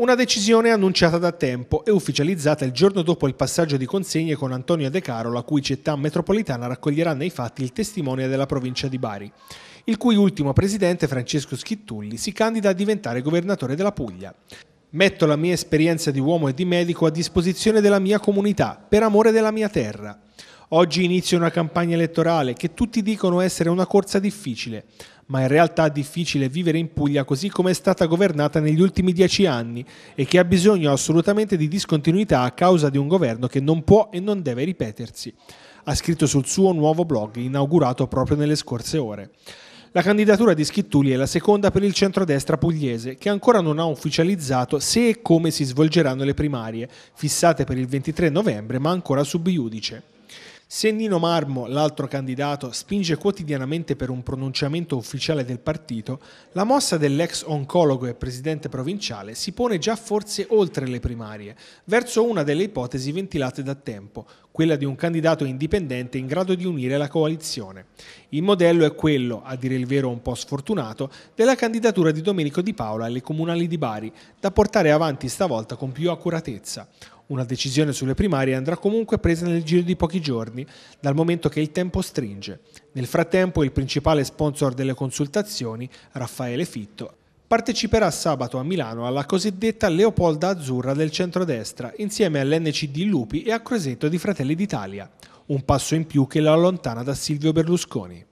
Una decisione annunciata da tempo e ufficializzata il giorno dopo il passaggio di consegne con Antonio De Caro, la cui città metropolitana raccoglierà nei fatti il testimone della provincia di Bari, il cui ultimo presidente, Francesco Schittulli, si candida a diventare governatore della Puglia. Metto la mia esperienza di uomo e di medico a disposizione della mia comunità, per amore della mia terra. Oggi inizia una campagna elettorale che tutti dicono essere una corsa difficile, ma in realtà è difficile vivere in Puglia così come è stata governata negli ultimi dieci anni e che ha bisogno assolutamente di discontinuità a causa di un governo che non può e non deve ripetersi. Ha scritto sul suo nuovo blog, inaugurato proprio nelle scorse ore. La candidatura di Schittuli è la seconda per il centrodestra pugliese, che ancora non ha ufficializzato se e come si svolgeranno le primarie, fissate per il 23 novembre ma ancora sub iudice. Se Nino Marmo, l'altro candidato, spinge quotidianamente per un pronunciamento ufficiale del partito, la mossa dell'ex oncologo e presidente provinciale si pone già forse oltre le primarie, verso una delle ipotesi ventilate da tempo, quella di un candidato indipendente in grado di unire la coalizione. Il modello è quello, a dire il vero un po' sfortunato, della candidatura di Domenico Di Paola alle comunali di Bari, da portare avanti stavolta con più accuratezza. Una decisione sulle primarie andrà comunque presa nel giro di pochi giorni, dal momento che il tempo stringe. Nel frattempo il principale sponsor delle consultazioni, Raffaele Fitto, parteciperà sabato a Milano alla cosiddetta Leopolda Azzurra del centrodestra insieme all'NCD Lupi e a Croseto di Fratelli d'Italia, un passo in più che la allontana da Silvio Berlusconi.